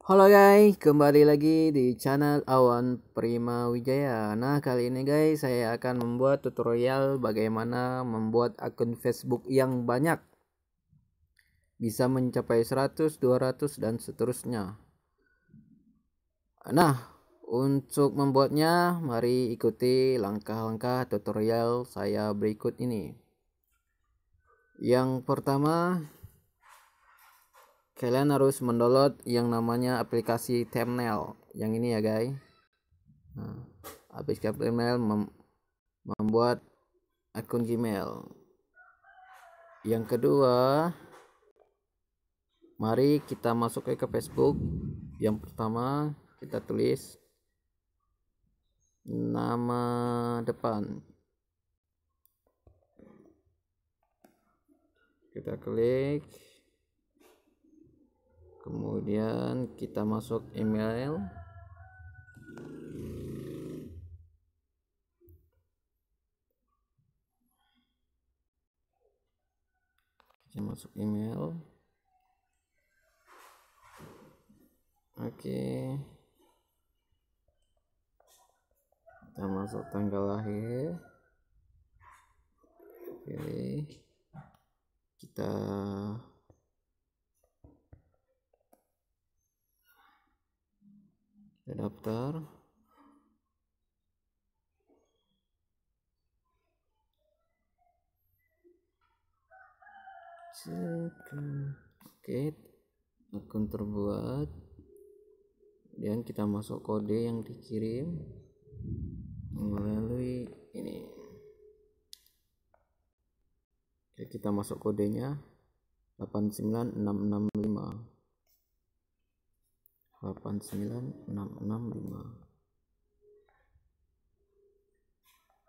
Halo guys, kembali lagi di channel Awan Prima Wijaya. Nah, kali ini guys, saya akan membuat tutorial bagaimana membuat akun Facebook yang banyak. Bisa mencapai 100, 200 dan seterusnya. Nah, untuk membuatnya, mari ikuti langkah-langkah tutorial saya berikut ini. Yang pertama, kalian harus mendownload yang namanya aplikasi thumbnail yang ini ya guys nah, aplikasi thumbnail mem membuat akun Gmail yang kedua mari kita masuk ke Facebook yang pertama kita tulis nama depan kita klik kemudian kita masuk email kita masuk email oke kita masuk tanggal lahir oke kita adapter oke akun terbuat dan kita masuk kode yang dikirim melalui ini oke, kita masuk kodenya 89665 89665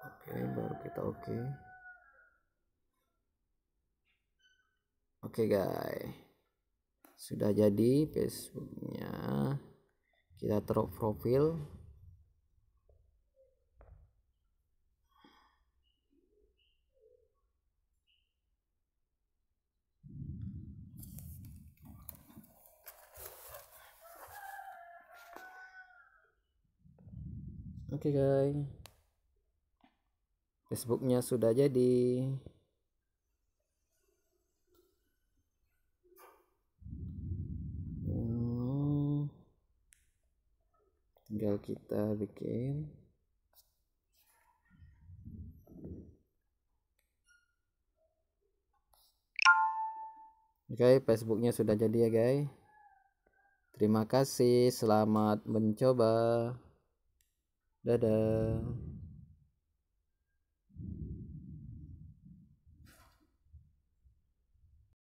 Oke, okay, baru kita oke. Okay. Oke, okay, guys. Sudah jadi Facebooknya. Kita taruh profil. oke okay, guys Facebooknya sudah jadi hmm. tinggal kita bikin Oke, okay, Facebooknya sudah jadi ya, guys. Terima kasih, selamat mencoba dadah